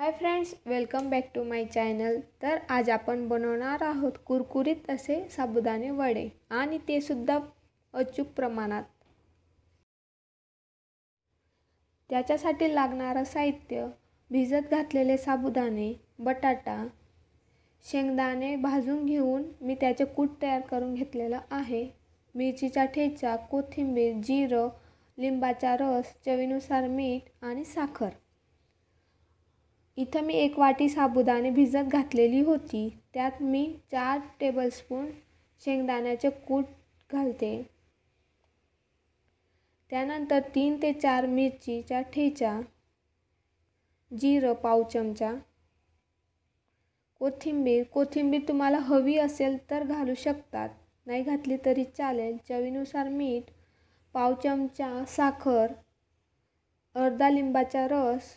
high friends welcome back to my channel तर आज आपण बनवणार आहोत कुरकुरीत असे साबुदाणे वडे आणि ते सुद्धा अचूक प्रमाणात त्याच्यासाठी लागणारं साहित्य भिजत घातलेले साबुदाणे बटाटा शेंगदाणे भाजून घेऊन मी त्याचे कूट तयार करून घेतलेलं आहे मिरचीचा ठेचा कोथिंबीर जिरं लिंबाचा रस चवीनुसार मीठ आणि साखर इथं मी एक वाटी साबुदाणे भिजत घातलेली होती त्यात मी चार टेबलस्पून शेंगदाण्याचे कूट घालते त्यानंतर तीन ते चार मिरचीच्या ठेचा जिरं पाव चमचा कोथिंबीर कोथिंबीर तुम्हाला हवी असेल तर घालू शकतात नाही घातली तरी चालेल चवीनुसार मीठ पाव चमचा साखर अर्धा लिंबाचा रस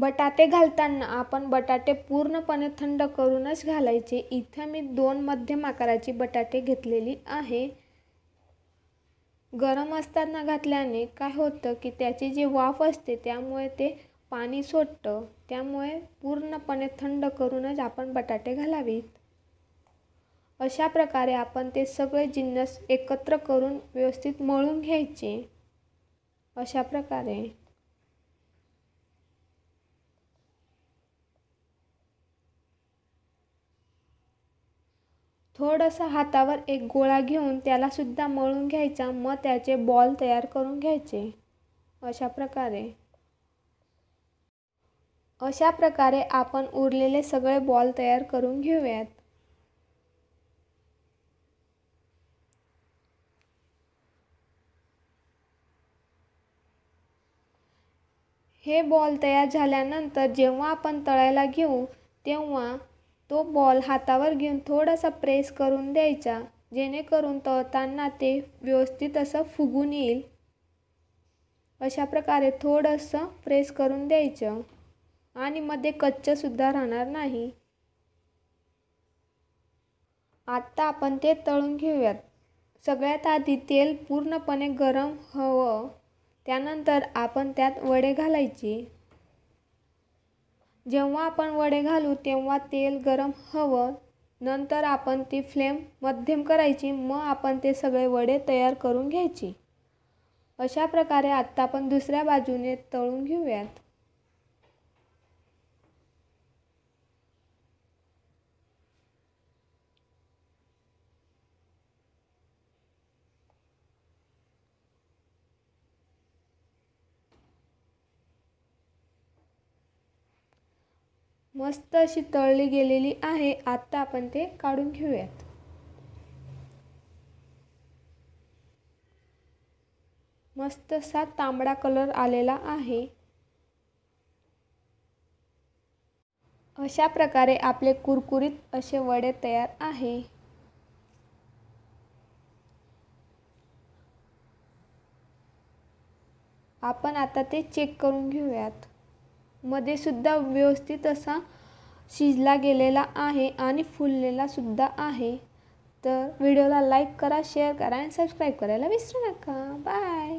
बटाटे घालताना आपण बटाटे पूर्णपणे थंड करूनच घालायचे इथं मी दोन मध्यम आकाराची बटाटे घेतलेली आहे गरम असताना घातल्याने काय होतं की त्याची जी वाफ असते त्यामुळे ते पाणी सोडतं त्यामुळे पूर्णपणे थंड करूनच आपण बटाटे घालावीत अशा प्रकारे आपण ते सगळे जिन्नस एकत्र करून व्यवस्थित मळून घ्यायचे अशा प्रकारे थोडंसं हातावर एक गोळा घेऊन त्यालासुद्धा मळून घ्यायचा मग त्याचे बॉल तयार करून घ्यायचे अशा प्रकारे अशा प्रकारे आपण उरलेले सगळे बॉल तयार करून घेऊयात हे बॉल तयार झाल्यानंतर जेव्हा आपण तळायला घेऊ तेव्हा तो बॉल हातावर घेऊन थोडासा प्रेस करून द्यायचा जेणेकरून तळताना ते व्यवस्थित असं फुगून येईल अशा प्रकारे थोडंसं प्रेस करून द्यायचं आणि मध्ये कच्चंसुद्धा राहणार नाही आत्ता आपण ते तळून घेऊयात सगळ्यात आधी तेल पूर्णपणे गरम हवं त्यानंतर आपण त्यात वडे घालायचे जेव्हा आपण वडे घालू तेव्हा तेल गरम हवं नंतर आपण ती फ्लेम मध्यम करायची मग आपण ते सगळे वडे तयार करून घ्यायची अशा प्रकारे आत्ता आपण दुसऱ्या बाजूने तळून घेऊयात मस्त अशी तळली गेलेली आहे आत्ता आपण ते काढून घेऊयात मस्त असा तांबडा कलर आलेला आहे अशा प्रकारे आपले कुरकुरीत असे वडे तयार आहे आपण आता ते चेक करून घेऊयात मध्ये सुद्धा व्यवस्थित असा शिजला गेलेला आहे आणि फुललेला सुद्धा आहे तर व्हिडिओला लाईक करा शेअर करा आणि सबस्क्राईब करायला विसरू नका बाय